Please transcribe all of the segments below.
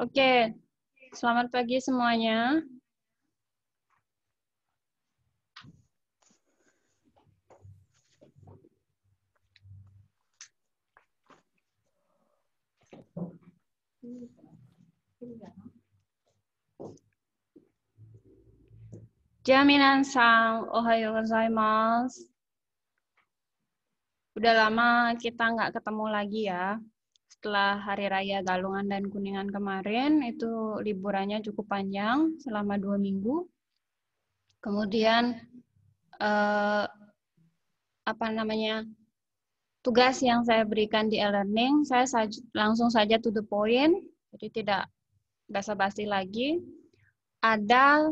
Oke, selamat pagi semuanya. Jaminan sang ohayo gozaimasu. Udah lama kita nggak ketemu lagi ya setelah Hari Raya Galungan dan Kuningan kemarin, itu liburannya cukup panjang selama dua minggu. Kemudian, eh, apa namanya, tugas yang saya berikan di e-learning, saya saj langsung saja to the point, jadi tidak basa-basi lagi. Ada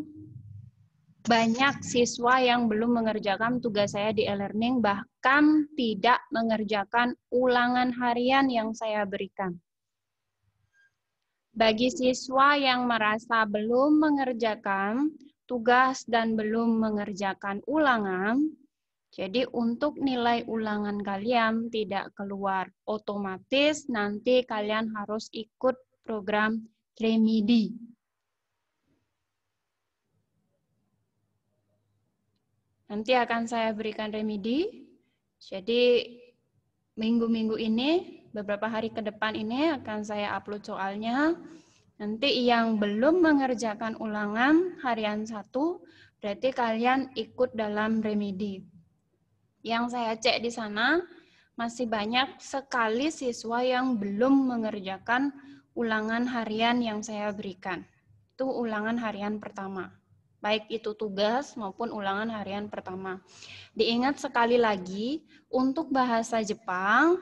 banyak siswa yang belum mengerjakan tugas saya di e-learning, bahkan tidak mengerjakan ulangan harian yang saya berikan. Bagi siswa yang merasa belum mengerjakan tugas dan belum mengerjakan ulangan, jadi untuk nilai ulangan kalian tidak keluar, otomatis nanti kalian harus ikut program remedi Nanti akan saya berikan remedi. Jadi minggu-minggu ini, beberapa hari ke depan ini akan saya upload soalnya. Nanti yang belum mengerjakan ulangan harian satu, berarti kalian ikut dalam remedi. Yang saya cek di sana, masih banyak sekali siswa yang belum mengerjakan ulangan harian yang saya berikan. Itu ulangan harian pertama baik itu tugas maupun ulangan harian pertama. Diingat sekali lagi, untuk bahasa Jepang,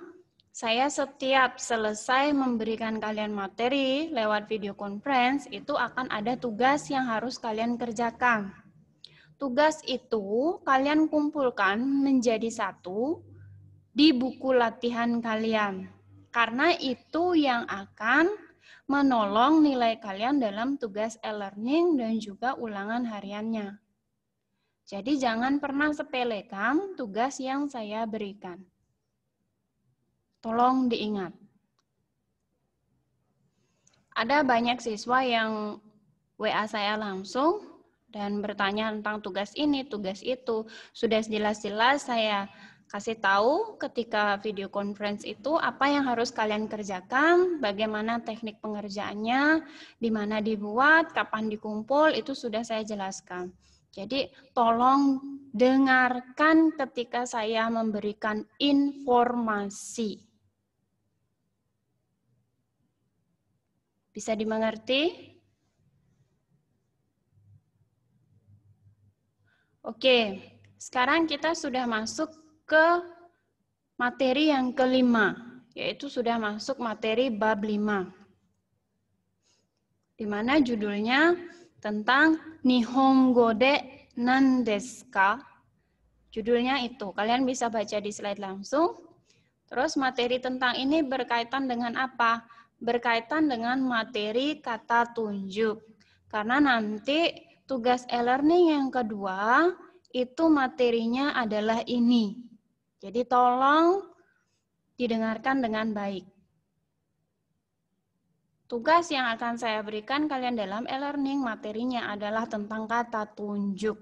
saya setiap selesai memberikan kalian materi lewat video conference, itu akan ada tugas yang harus kalian kerjakan. Tugas itu kalian kumpulkan menjadi satu di buku latihan kalian, karena itu yang akan menolong nilai kalian dalam tugas e-learning dan juga ulangan hariannya. Jadi jangan pernah sepelekan tugas yang saya berikan. Tolong diingat. Ada banyak siswa yang WA saya langsung dan bertanya tentang tugas ini, tugas itu. Sudah jelas-jelas saya kasih tahu ketika video conference itu apa yang harus kalian kerjakan, bagaimana teknik pengerjaannya, di mana dibuat, kapan dikumpul, itu sudah saya jelaskan. Jadi tolong dengarkan ketika saya memberikan informasi. Bisa dimengerti? Oke, sekarang kita sudah masuk ke materi yang kelima, yaitu sudah masuk materi bab lima Di mana judulnya tentang Nihongo de Nandeska. Judulnya itu, kalian bisa baca di slide langsung. Terus materi tentang ini berkaitan dengan apa? Berkaitan dengan materi kata tunjuk. Karena nanti tugas e-learning yang kedua itu materinya adalah ini. Jadi tolong didengarkan dengan baik. Tugas yang akan saya berikan kalian dalam e-learning materinya adalah tentang kata tunjuk.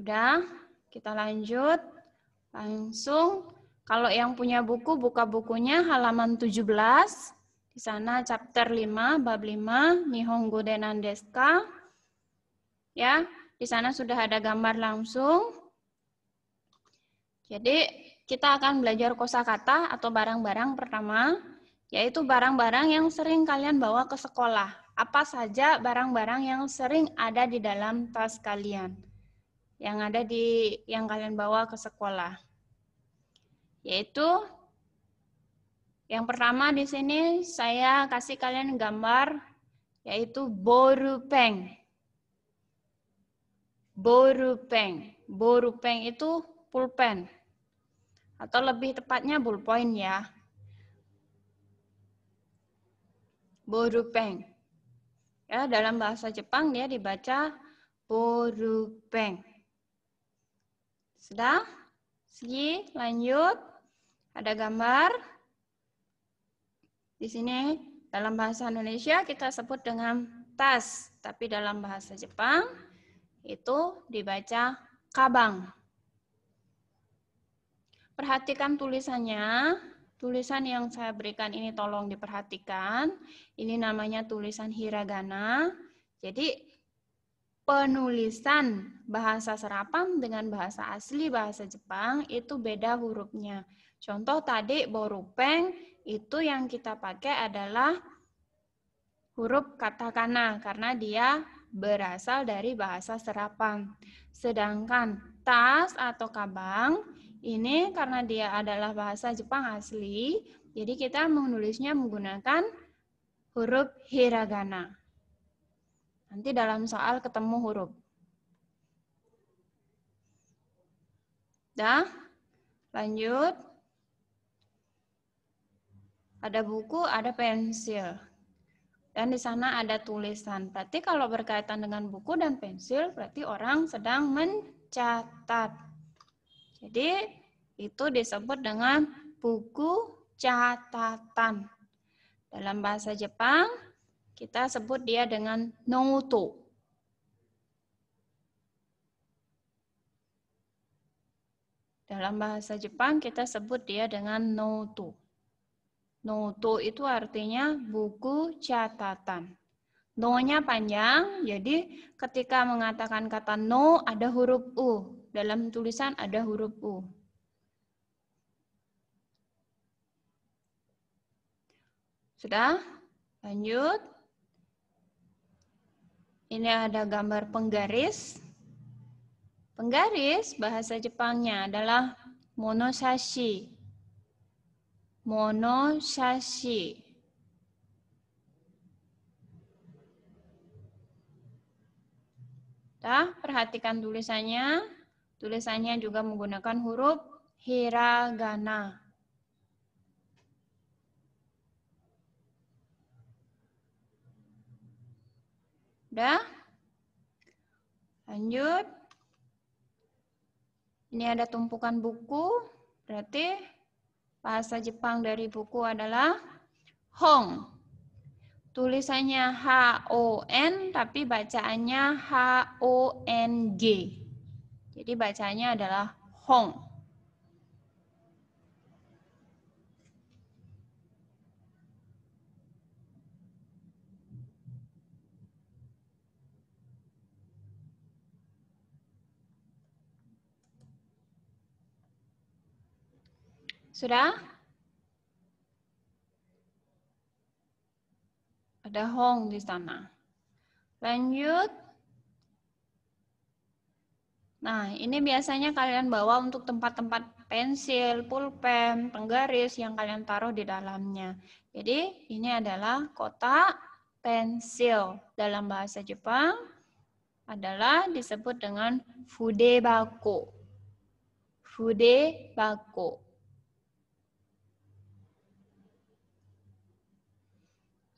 Udah, kita lanjut. Langsung, kalau yang punya buku, buka bukunya halaman 17. Di sana chapter 5, bab 5, Nihongo Honggu Denandeska. Ya, di sana sudah ada gambar langsung. Jadi kita akan belajar kosakata atau barang-barang pertama, yaitu barang-barang yang sering kalian bawa ke sekolah. Apa saja barang-barang yang sering ada di dalam tas kalian? Yang ada di yang kalian bawa ke sekolah. Yaitu yang pertama di sini saya kasih kalian gambar yaitu borupeng borupeng. Borupeng itu pulpen. Atau lebih tepatnya bullpoint ya. Borupeng. Ya, dalam bahasa Jepang dia dibaca borupeng. Sudah? Segi lanjut. Ada gambar. Di sini dalam bahasa Indonesia kita sebut dengan tas, tapi dalam bahasa Jepang itu dibaca kabang. Perhatikan tulisannya. Tulisan yang saya berikan ini tolong diperhatikan. Ini namanya tulisan hiragana. Jadi penulisan bahasa serapan dengan bahasa asli bahasa Jepang itu beda hurufnya. Contoh tadi borupeng itu yang kita pakai adalah huruf katakana karena dia berasal dari bahasa serapan. Sedangkan tas atau kabang ini karena dia adalah bahasa Jepang asli, jadi kita menulisnya menggunakan huruf hiragana. Nanti dalam soal ketemu huruf. Dah, lanjut. Ada buku, ada pensil dan di sana ada tulisan. Berarti kalau berkaitan dengan buku dan pensil, berarti orang sedang mencatat. Jadi itu disebut dengan buku catatan. Dalam bahasa Jepang, kita sebut dia dengan noto. Dalam bahasa Jepang, kita sebut dia dengan noto. Noto itu artinya buku catatan. No-nya panjang, jadi ketika mengatakan kata no ada huruf u. Dalam tulisan ada huruf u. Sudah? Lanjut. Ini ada gambar penggaris. Penggaris bahasa Jepangnya adalah monosashi shashi Dah, perhatikan tulisannya. Tulisannya juga menggunakan huruf hiragana. Dah. Lanjut. Ini ada tumpukan buku, berarti Bahasa Jepang dari buku adalah Hong. Tulisannya H-O-N, tapi bacaannya H-O-N-G. Jadi bacanya adalah Hong. Sudah? Ada Hong di sana. Lanjut. Nah, ini biasanya kalian bawa untuk tempat-tempat pensil, pulpen, penggaris yang kalian taruh di dalamnya. Jadi, ini adalah kotak pensil. Dalam bahasa Jepang adalah disebut dengan fudebako. Fudebako. Fude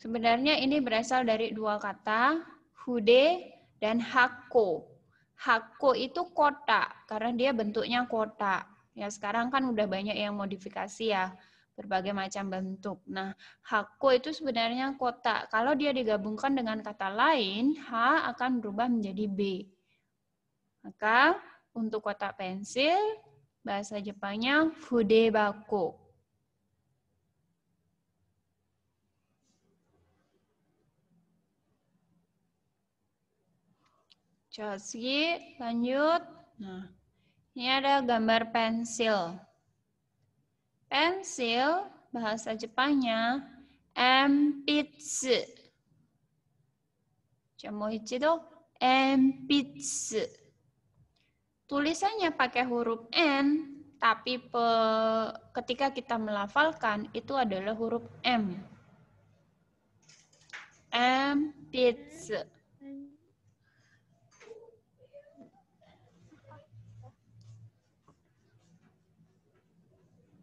Sebenarnya ini berasal dari dua kata, hude dan hako. Hako itu kota, karena dia bentuknya kota. Ya, sekarang kan udah banyak yang modifikasi ya, berbagai macam bentuk. Nah, hako itu sebenarnya kota. Kalau dia digabungkan dengan kata lain, H akan berubah menjadi B. Maka, untuk kotak pensil, bahasa Jepangnya hude bako. Chotski, lanjut. Nah, ini ada gambar pensil. Pensil, bahasa Jepangnya, empitsu. itu ichido, empitsu. Tulisannya pakai huruf N, tapi pe, ketika kita melafalkan itu adalah huruf M. Empitsu.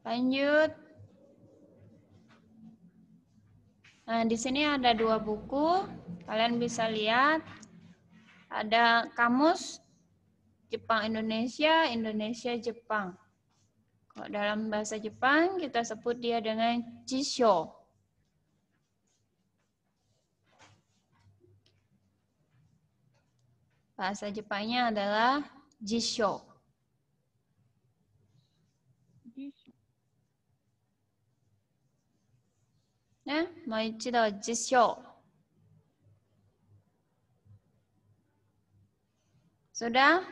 Lanjut. Nah, di sini ada dua buku. Kalian bisa lihat. Ada kamus Jepang Indonesia, Indonesia Jepang. Kalau dalam bahasa Jepang kita sebut dia dengan jisho. Bahasa Jepangnya adalah jisho. Sudah?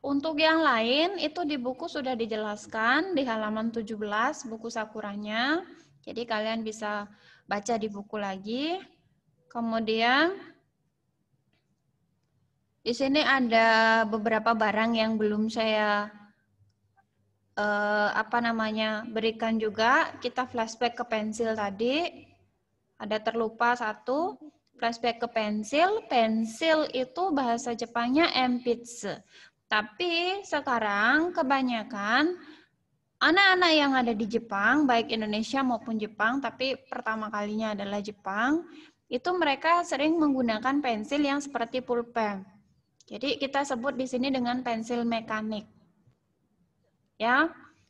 Untuk yang lain, itu di buku sudah dijelaskan di halaman 17 buku Sakuranya. Jadi kalian bisa baca di buku lagi. Kemudian, di sini ada beberapa barang yang belum saya eh, apa namanya berikan juga. Kita flashback ke pensil tadi. Ada terlupa satu, flashback ke pensil. Pensil itu bahasa Jepangnya empitsu. Tapi sekarang kebanyakan anak-anak yang ada di Jepang, baik Indonesia maupun Jepang, tapi pertama kalinya adalah Jepang, itu mereka sering menggunakan pensil yang seperti pulpen. Jadi kita sebut di sini dengan pensil mekanik. Ya.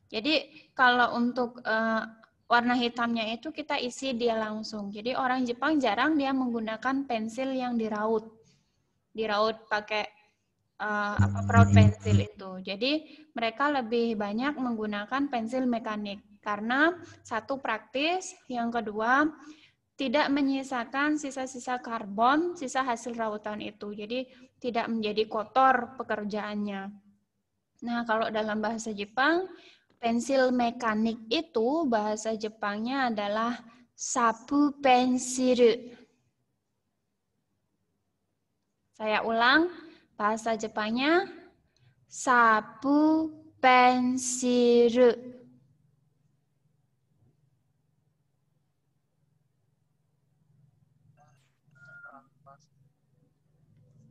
Jadi kalau untuk uh, warna hitamnya itu kita isi dia langsung. Jadi orang Jepang jarang dia menggunakan pensil yang diraut. Diraut pakai uh, apa hmm, proud hmm, hmm. pensil itu. Jadi mereka lebih banyak menggunakan pensil mekanik karena satu praktis, yang kedua tidak menyisakan sisa-sisa karbon, sisa hasil rautan itu. Jadi tidak menjadi kotor pekerjaannya. Nah, kalau dalam bahasa Jepang Pensil mekanik itu bahasa Jepangnya adalah sapu pensil. Saya ulang, bahasa Jepangnya sapu pensil.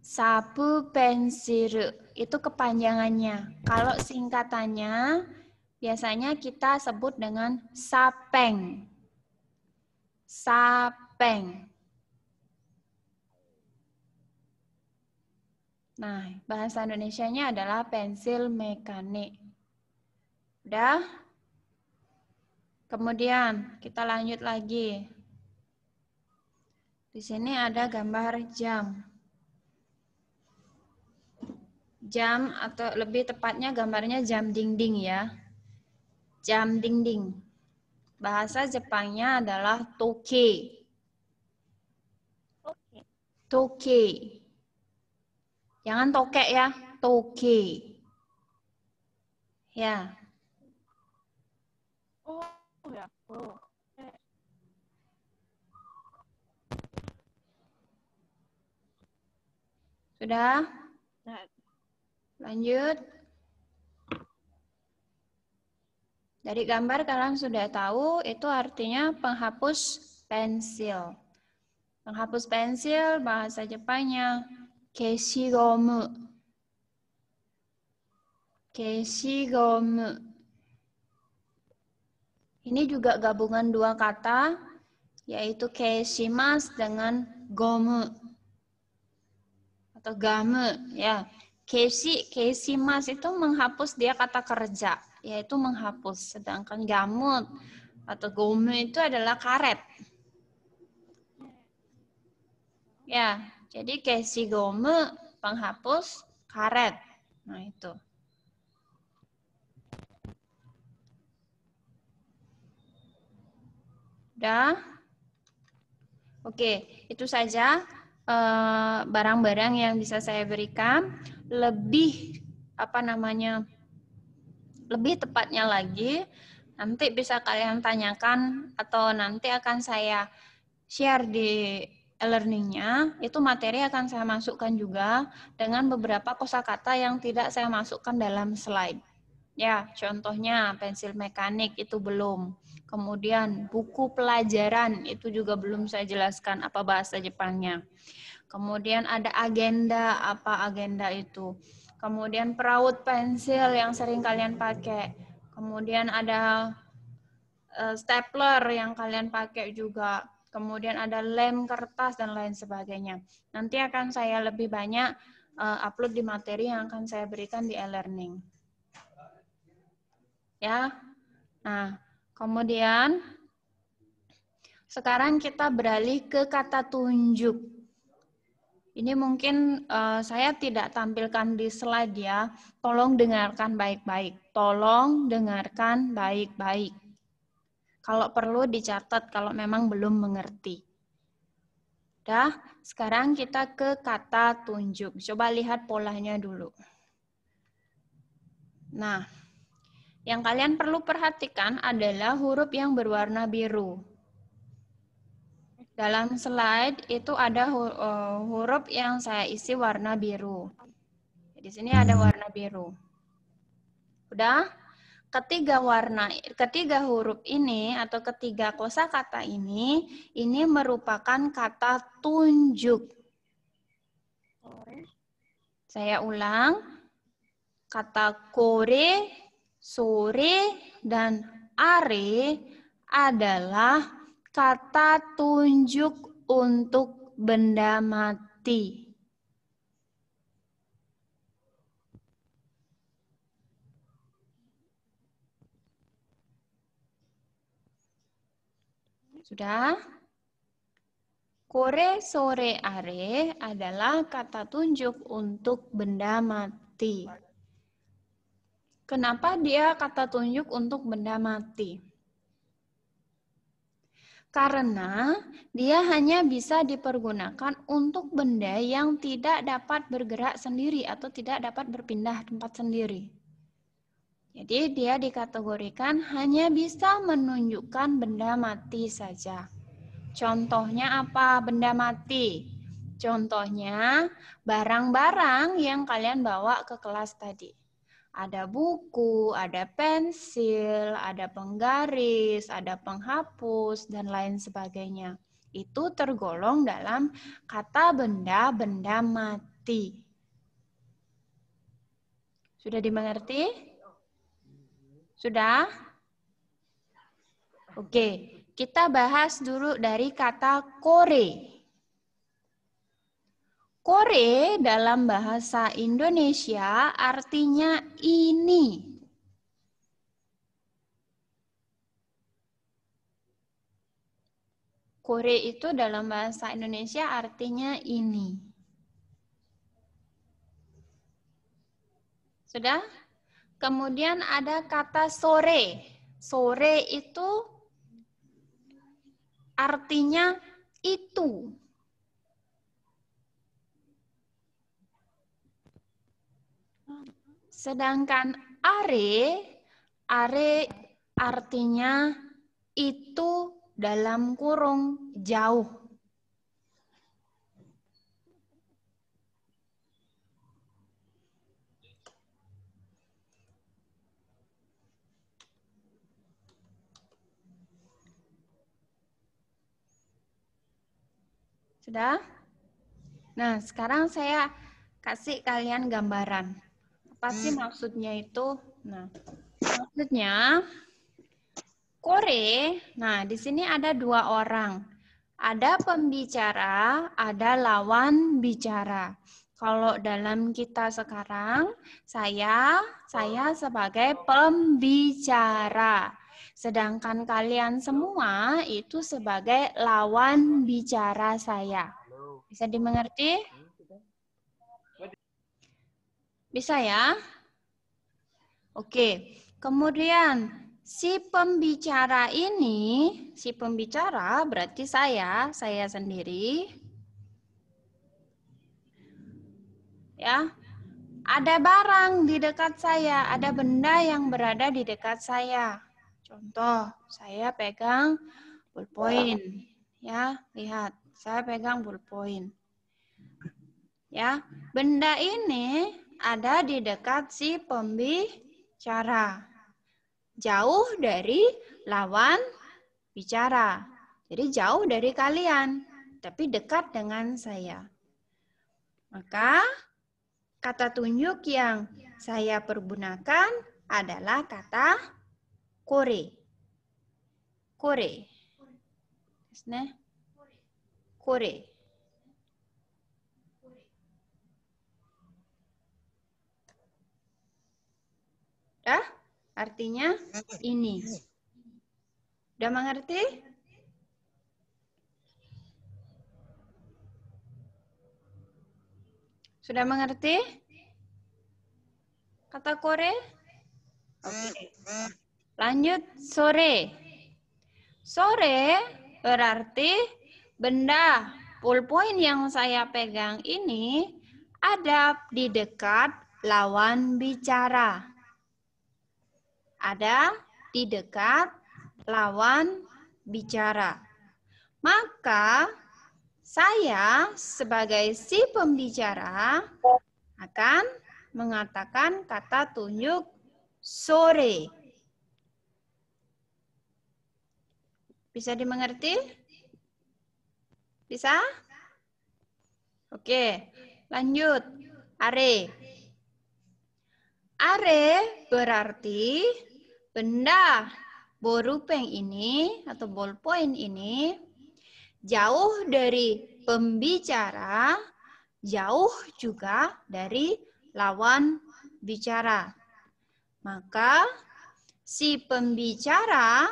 Sapu pensil itu kepanjangannya. Kalau singkatannya biasanya kita sebut dengan sapeng. Sapeng. Nah, bahasa Indonesianya adalah pensil mekanik. Udah? Kemudian kita lanjut lagi. Di sini ada gambar jam. Jam atau lebih tepatnya gambarnya jam dinding ya jam dinding. Bahasa Jepangnya adalah toke. Toke. Jangan toke ya, toke. Ya. Oh, ya. Oh. Sudah? Nah. Lanjut. Dari gambar kalian sudah tahu itu artinya penghapus pensil. Penghapus pensil bahasa Jepangnya keshigomu. Keshigomu. Ini juga gabungan dua kata, yaitu keshimas dengan gomu. Atau gamu ya. Keshi, keshimas itu menghapus dia kata kerja yaitu menghapus. Sedangkan gamut atau gome itu adalah karet. Ya, jadi kesi gome penghapus karet. Nah, itu. Udah? Oke, itu saja eh, barang-barang yang bisa saya berikan. Lebih apa namanya? lebih tepatnya lagi nanti bisa kalian tanyakan atau nanti akan saya share di e-learningnya itu materi akan saya masukkan juga dengan beberapa kosakata yang tidak saya masukkan dalam slide. Ya, contohnya pensil mekanik itu belum. Kemudian buku pelajaran itu juga belum saya jelaskan apa bahasa Jepangnya. Kemudian ada agenda, apa agenda itu kemudian peraut pensil yang sering kalian pakai, kemudian ada eh, stapler yang kalian pakai juga, kemudian ada lem kertas dan lain sebagainya. Nanti akan saya lebih banyak eh, upload di materi yang akan saya berikan di e-learning. Ya. Nah, kemudian sekarang kita beralih ke kata tunjuk. Ini mungkin uh, saya tidak tampilkan di slide ya. Tolong dengarkan baik-baik. Tolong dengarkan baik-baik. Kalau perlu dicatat kalau memang belum mengerti. Dah, sekarang kita ke kata tunjuk. Coba lihat polanya dulu. Nah, yang kalian perlu perhatikan adalah huruf yang berwarna biru. Dalam slide itu ada eh, huruf yang saya isi warna biru. Di sini ada hmm. warna biru. Udah? Ketiga warna, ketiga huruf ini atau ketiga kosakata ini ini merupakan kata tunjuk. Saya ulang. Kata kore, sore dan are adalah kata tunjuk untuk benda mati. Sudah? Kore sore are adalah kata tunjuk untuk benda mati. Kenapa dia kata tunjuk untuk benda mati? karena dia hanya bisa dipergunakan untuk benda yang tidak dapat bergerak sendiri atau tidak dapat berpindah tempat sendiri. Jadi dia dikategorikan hanya bisa menunjukkan benda mati saja. Contohnya apa benda mati? Contohnya barang-barang yang kalian bawa ke kelas tadi. Ada buku, ada pensil, ada penggaris, ada penghapus, dan lain sebagainya. Itu tergolong dalam kata benda-benda mati. Sudah dimengerti? Sudah? Oke, kita bahas dulu dari kata kore. Kore dalam bahasa Indonesia artinya ini. Kore itu dalam bahasa Indonesia artinya ini. Sudah? Kemudian ada kata sore. Sore itu artinya itu. Sedangkan are, are artinya itu dalam kurung jauh. Sudah? Nah, sekarang saya kasih kalian gambaran pasti sih hmm. maksudnya itu? Nah, maksudnya Kore. Nah, di sini ada dua orang. Ada pembicara, ada lawan bicara. Kalau dalam kita sekarang, saya saya sebagai pembicara. Sedangkan kalian semua itu sebagai lawan bicara saya. Bisa dimengerti? Bisa ya? Oke. Kemudian si pembicara ini, si pembicara berarti saya, saya sendiri. Ya. Ada barang di dekat saya, ada benda yang berada di dekat saya. Contoh, saya pegang pulpen. Ya, lihat. Saya pegang pulpen. Ya, benda ini ada di dekat si pembicara. Jauh dari lawan bicara. Jadi jauh dari kalian, tapi dekat dengan saya. Maka kata tunjuk yang saya pergunakan adalah kata kore. Kore. Nah. Kore. Ya, artinya ini. Udah mengerti? Sudah mengerti? Kata kore? Oke. Okay. Lanjut sore. Sore berarti benda pulpoin yang saya pegang ini ada di dekat lawan bicara ada di dekat lawan bicara. Maka saya sebagai si pembicara akan mengatakan kata tunjuk sore. Bisa dimengerti? Bisa? Oke, lanjut. Are. Are berarti benda borupeng ini atau ballpoint ini jauh dari pembicara, jauh juga dari lawan bicara. Maka si pembicara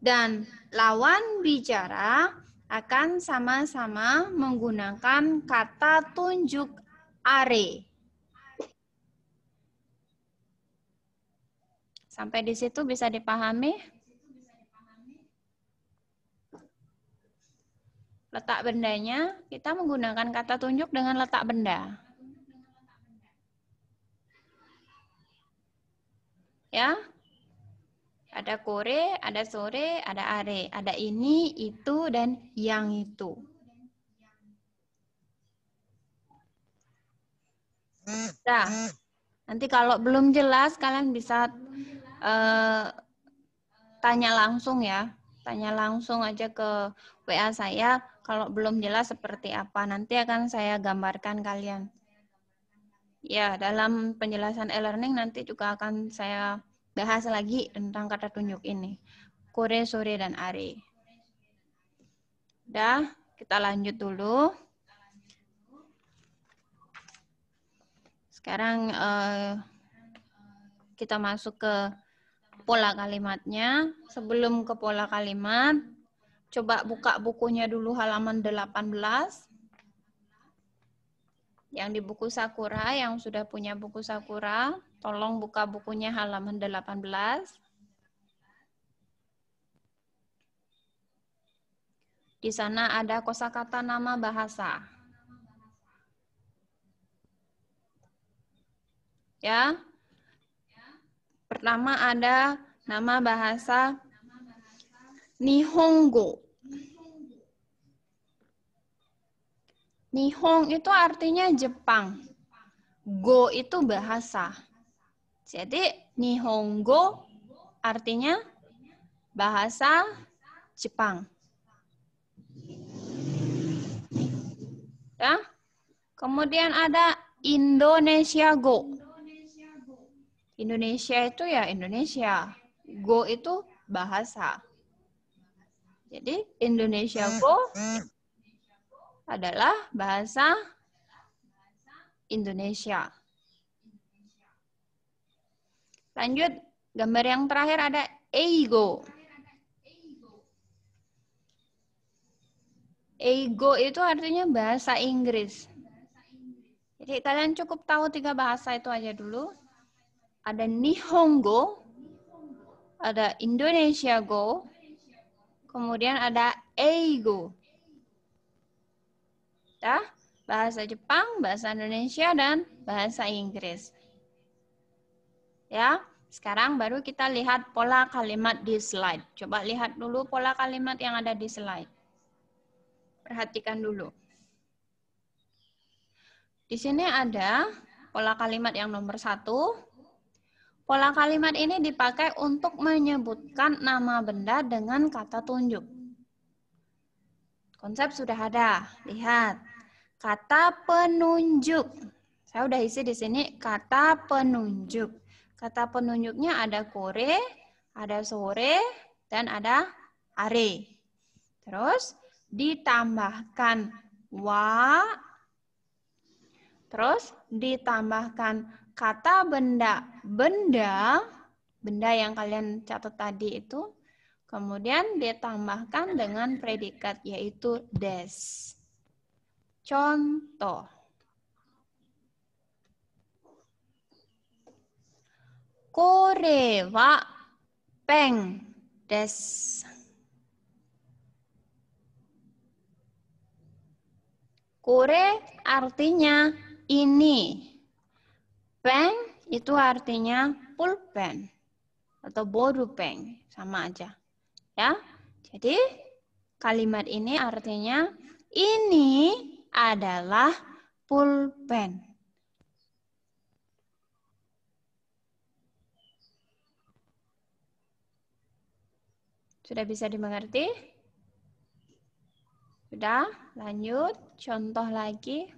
dan lawan bicara akan sama-sama menggunakan kata tunjuk are. Sampai di situ bisa dipahami? Letak bendanya, kita menggunakan kata tunjuk dengan letak benda. Ya, ada kore, ada sore, ada are, ada ini, itu, dan yang itu. Nah, nanti kalau belum jelas, kalian bisa Eh, tanya langsung ya tanya langsung aja ke WA saya kalau belum jelas seperti apa nanti akan saya gambarkan kalian ya dalam penjelasan e-learning nanti juga akan saya bahas lagi tentang kata tunjuk ini kore sore dan are dah kita lanjut dulu sekarang eh, kita masuk ke pola kalimatnya. Sebelum ke pola kalimat, coba buka bukunya dulu halaman 18. Yang di buku Sakura, yang sudah punya buku Sakura, tolong buka bukunya halaman 18. Di sana ada kosakata nama bahasa. Ya, Pertama ada nama bahasa Nihongo. Nihong itu artinya Jepang. Go itu bahasa. Jadi Nihongo artinya bahasa Jepang. Ya. Kemudian ada Indonesia Go. Indonesia itu ya Indonesia. Go itu bahasa. Jadi Indonesia hmm, Go hmm. adalah bahasa Indonesia. Lanjut, gambar yang terakhir ada ego. Ego itu artinya bahasa Inggris. Jadi kalian cukup tahu tiga bahasa itu aja dulu ada Nihongo, ada Indonesia Go, kemudian ada Eigo. Ya, bahasa Jepang, bahasa Indonesia, dan bahasa Inggris. Ya, sekarang baru kita lihat pola kalimat di slide. Coba lihat dulu pola kalimat yang ada di slide. Perhatikan dulu. Di sini ada pola kalimat yang nomor satu, Pola kalimat ini dipakai untuk menyebutkan nama benda dengan kata tunjuk. Konsep sudah ada. Lihat. Kata penunjuk. Saya sudah isi di sini kata penunjuk. Kata penunjuknya ada kore, ada sore, dan ada hari. Terus ditambahkan wa. Terus ditambahkan kata benda. Benda, benda yang kalian catat tadi itu, kemudian ditambahkan dengan predikat yaitu des. Contoh. Kore wa peng des. Kore artinya ini. Pen itu artinya pulpen atau boru pen sama aja. Ya. Jadi kalimat ini artinya ini adalah pulpen. Sudah bisa dimengerti? Sudah? Lanjut. Contoh lagi.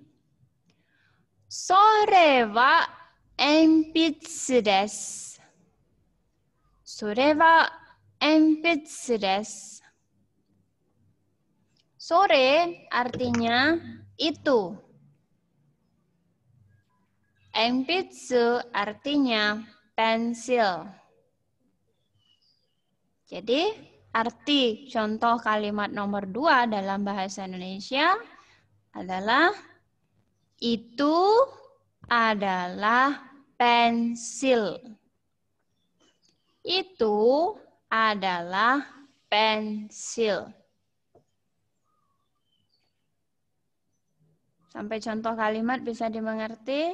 Sore wa Sore artinya itu. Enpitsu artinya pensil. Jadi, arti contoh kalimat nomor dua dalam bahasa Indonesia adalah itu adalah pensil. Itu adalah pensil. Sampai contoh kalimat bisa dimengerti?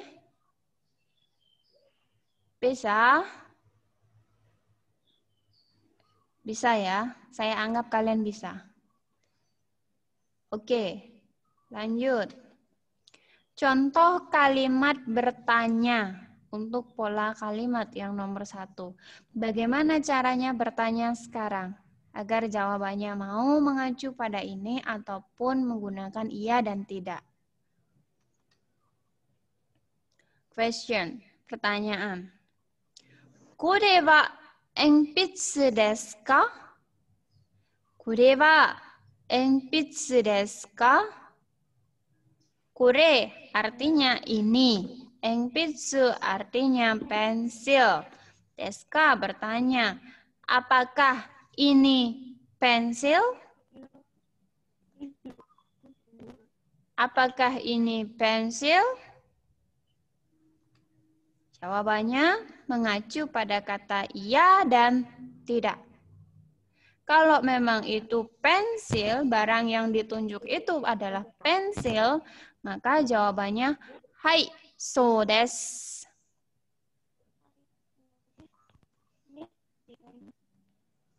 Bisa? Bisa ya? Saya anggap kalian bisa. Oke, lanjut. Contoh kalimat bertanya untuk pola kalimat yang nomor satu. Bagaimana caranya bertanya sekarang? Agar jawabannya mau mengacu pada ini ataupun menggunakan iya dan tidak. Question, pertanyaan. Kore wa enpitsu desu ka? Kore wa enpitsu desu ka? Kure artinya ini. Engpitsu artinya pensil. Teska bertanya, apakah ini pensil? Apakah ini pensil? Jawabannya mengacu pada kata iya dan tidak. Kalau memang itu pensil, barang yang ditunjuk itu adalah pensil, maka jawabannya, hai, so des.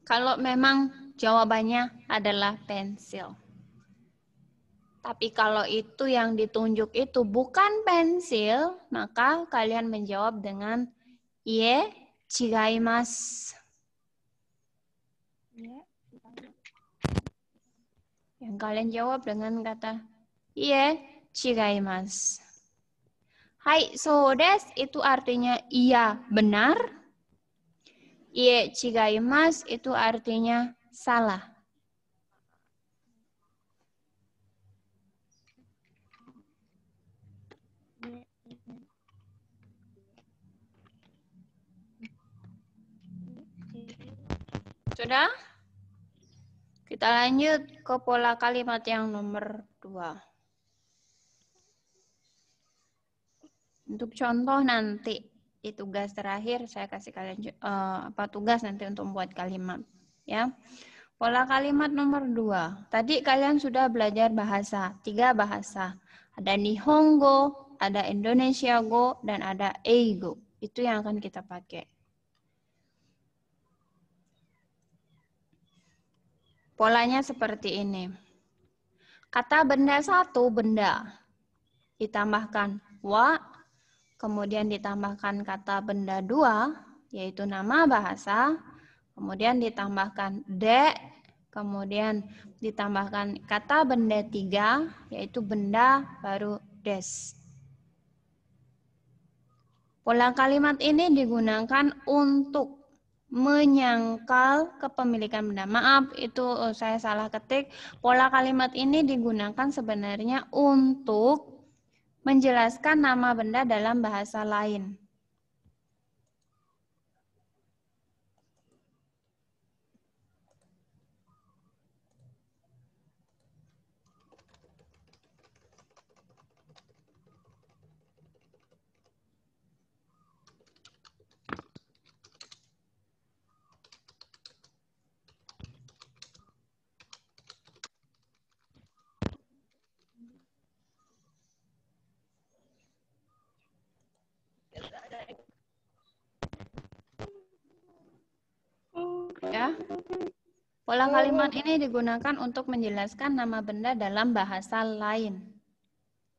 Kalau memang jawabannya adalah pensil. Tapi kalau itu yang ditunjuk itu bukan pensil, maka kalian menjawab dengan ye chigaimas. Yang kalian jawab dengan kata ye Hai, so des itu artinya iya benar. Iya mas itu artinya salah. Sudah? Kita lanjut ke pola kalimat yang nomor dua. Untuk contoh nanti di tugas terakhir saya kasih kalian uh, apa tugas nanti untuk membuat kalimat ya. Pola kalimat nomor dua. Tadi kalian sudah belajar bahasa, tiga bahasa. Ada Nihongo, ada Indonesia Go, dan ada Eigo. Itu yang akan kita pakai. Polanya seperti ini. Kata benda satu, benda. Ditambahkan wa kemudian ditambahkan kata benda dua, yaitu nama bahasa, kemudian ditambahkan de, kemudian ditambahkan kata benda tiga, yaitu benda baru des. Pola kalimat ini digunakan untuk menyangkal kepemilikan benda. Maaf, itu oh, saya salah ketik. Pola kalimat ini digunakan sebenarnya untuk menjelaskan nama benda dalam bahasa lain. Ya. Pola kalimat ini digunakan untuk menjelaskan nama benda dalam bahasa lain.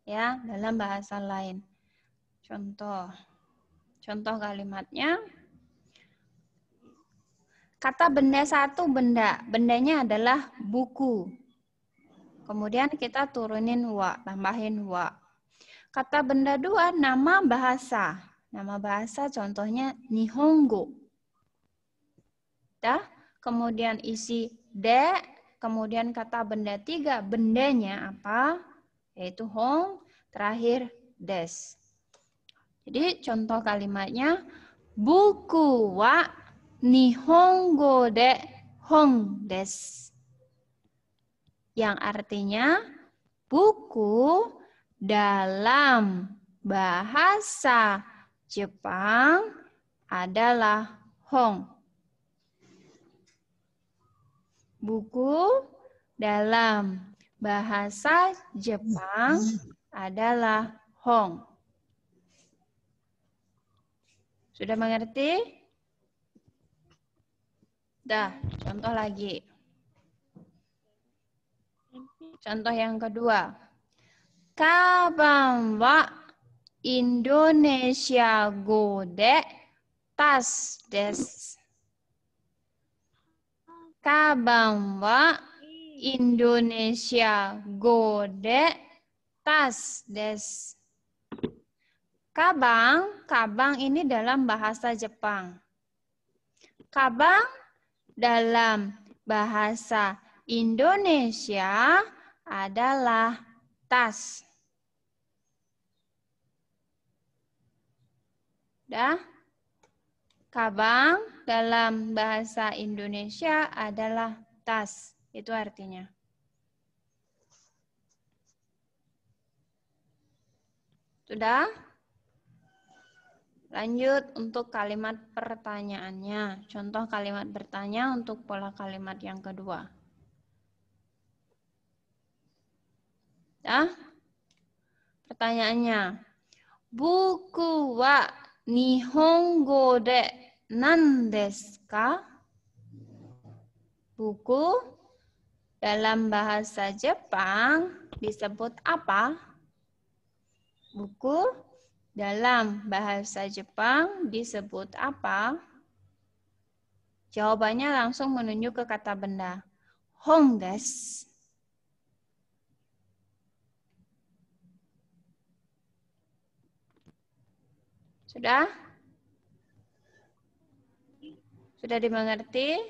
Ya, dalam bahasa lain. Contoh. Contoh kalimatnya kata benda satu benda, bendanya adalah buku. Kemudian kita turunin wa, tambahin wa. Kata benda dua nama bahasa. Nama bahasa contohnya nihongo. Dah? kemudian isi D, kemudian kata benda tiga, bendanya apa? Yaitu hong, terakhir des. Jadi contoh kalimatnya, buku wa nihongo de hong des. Yang artinya, buku dalam bahasa Jepang adalah hong. Buku dalam bahasa Jepang adalah Hong. Sudah mengerti? Dah, contoh lagi. Contoh yang kedua. Kaban wa Indonesia Gode tas des. Kabangwa wa hmm. Indonesia gode tas des. Kabang, kabang ini dalam bahasa Jepang. Kabang dalam bahasa Indonesia adalah tas. Dah? Kabang dalam bahasa Indonesia adalah tas. Itu artinya. Sudah? Lanjut untuk kalimat pertanyaannya. Contoh kalimat bertanya untuk pola kalimat yang kedua. Ya? Pertanyaannya. Buku wa nihongo de nandeska buku dalam bahasa Jepang disebut apa? Buku dalam bahasa Jepang disebut apa? Jawabannya langsung menunjuk ke kata benda. Hong Sudah? Sudah dimengerti?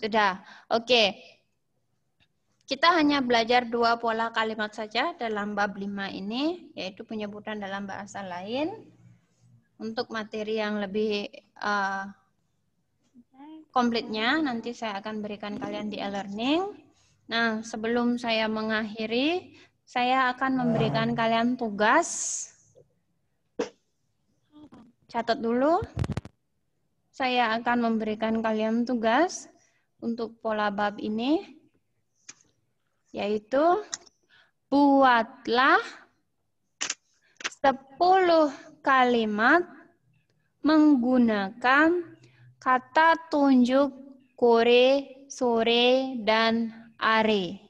Sudah. Oke. Kita hanya belajar dua pola kalimat saja dalam bab lima ini, yaitu penyebutan dalam bahasa lain. Untuk materi yang lebih uh, komplitnya, nanti saya akan berikan kalian di e-learning. Nah, sebelum saya mengakhiri, saya akan memberikan kalian tugas. Catat dulu. Saya akan memberikan kalian tugas untuk pola bab ini, yaitu buatlah 10 kalimat menggunakan kata tunjuk kore, sore, dan are.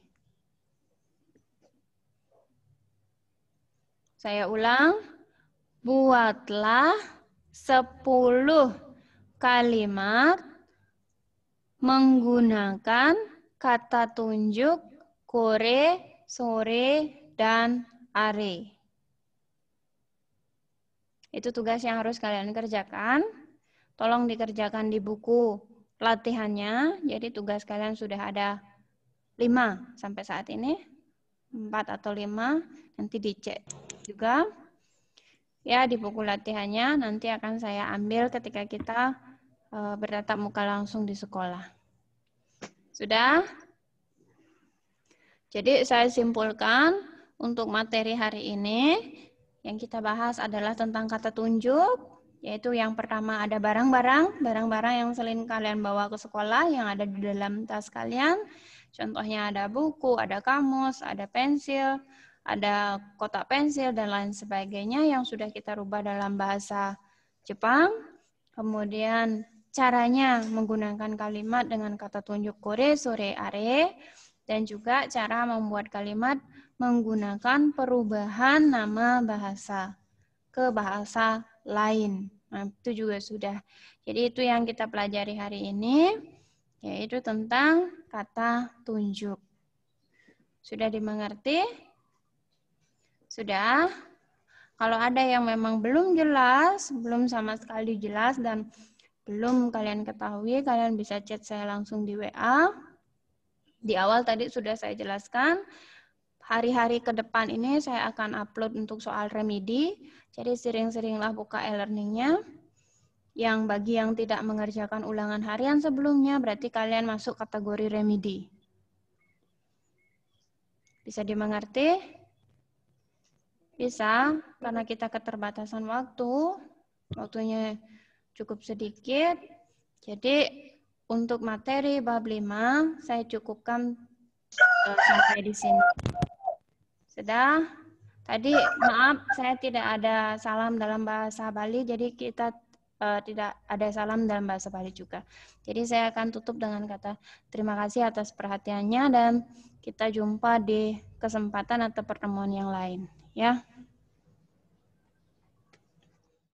Saya ulang, buatlah 10 kalimat menggunakan kata tunjuk kore, sore, dan are. Itu tugas yang harus kalian kerjakan. Tolong dikerjakan di buku latihannya. Jadi tugas kalian sudah ada lima sampai saat ini. empat atau lima. nanti dicek juga. Ya, di buku latihannya nanti akan saya ambil ketika kita Eh, bertatap muka langsung di sekolah. Sudah? Jadi saya simpulkan untuk materi hari ini yang kita bahas adalah tentang kata tunjuk, yaitu yang pertama ada barang-barang, barang-barang yang selain kalian bawa ke sekolah yang ada di dalam tas kalian. Contohnya ada buku, ada kamus, ada pensil, ada kotak pensil dan lain sebagainya yang sudah kita rubah dalam bahasa Jepang. Kemudian caranya menggunakan kalimat dengan kata tunjuk kore, sore, are, dan juga cara membuat kalimat menggunakan perubahan nama bahasa ke bahasa lain. Nah, itu juga sudah. Jadi itu yang kita pelajari hari ini, yaitu tentang kata tunjuk. Sudah dimengerti? Sudah? Kalau ada yang memang belum jelas, belum sama sekali jelas, dan belum kalian ketahui, kalian bisa chat saya langsung di WA. Di awal tadi sudah saya jelaskan, hari-hari ke depan ini saya akan upload untuk soal remedi, jadi sering-seringlah buka e-learningnya. Yang bagi yang tidak mengerjakan ulangan harian sebelumnya, berarti kalian masuk kategori remedi. Bisa dimengerti? Bisa, karena kita keterbatasan waktu, waktunya cukup sedikit. Jadi untuk materi bab 5 saya cukupkan uh, sampai di sini. Sudah? Tadi maaf saya tidak ada salam dalam bahasa Bali jadi kita uh, tidak ada salam dalam bahasa Bali juga. Jadi saya akan tutup dengan kata terima kasih atas perhatiannya dan kita jumpa di kesempatan atau pertemuan yang lain ya.